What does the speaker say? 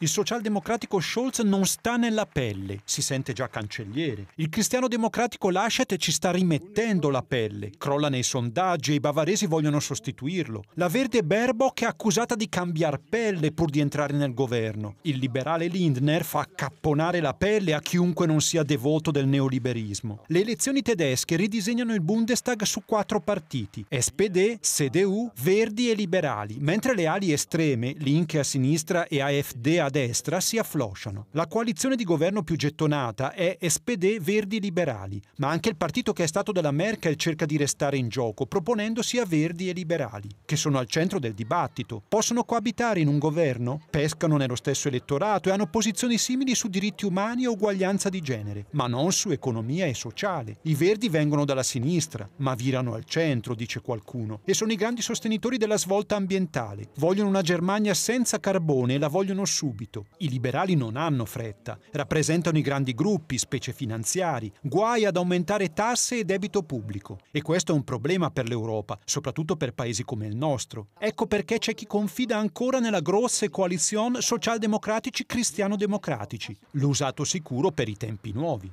Il socialdemocratico Scholz non sta nella pelle, si sente già cancelliere. Il cristiano democratico Laschet ci sta rimettendo la pelle, crolla nei sondaggi e i bavaresi vogliono sostituirlo. La verde Baerbock è accusata di cambiar pelle pur di entrare nel governo. Il liberale Lindner fa accapponare la pelle a chiunque non sia devoto del neoliberismo. Le elezioni tedesche ridisegnano il Bundestag su quattro partiti, SPD, CDU, Verdi e Liberali, mentre le ali estreme, Linke a sinistra e AfD a destra si afflosciano. La coalizione di governo più gettonata è SPD Verdi Liberali, ma anche il partito che è stato della Merkel cerca di restare in gioco, proponendosi a Verdi e Liberali, che sono al centro del dibattito. Possono coabitare in un governo? Pescano nello stesso elettorato e hanno posizioni simili su diritti umani e uguaglianza di genere, ma non su economia e sociale. I Verdi vengono dalla sinistra, ma virano al centro, dice qualcuno, e sono i grandi sostenitori della svolta ambientale. Vogliono una Germania senza carbone e la vogliono subito subito. I liberali non hanno fretta, rappresentano i grandi gruppi, specie finanziari, guai ad aumentare tasse e debito pubblico. E questo è un problema per l'Europa, soprattutto per paesi come il nostro. Ecco perché c'è chi confida ancora nella grossa coalizione socialdemocratici-cristiano-democratici, l'usato sicuro per i tempi nuovi.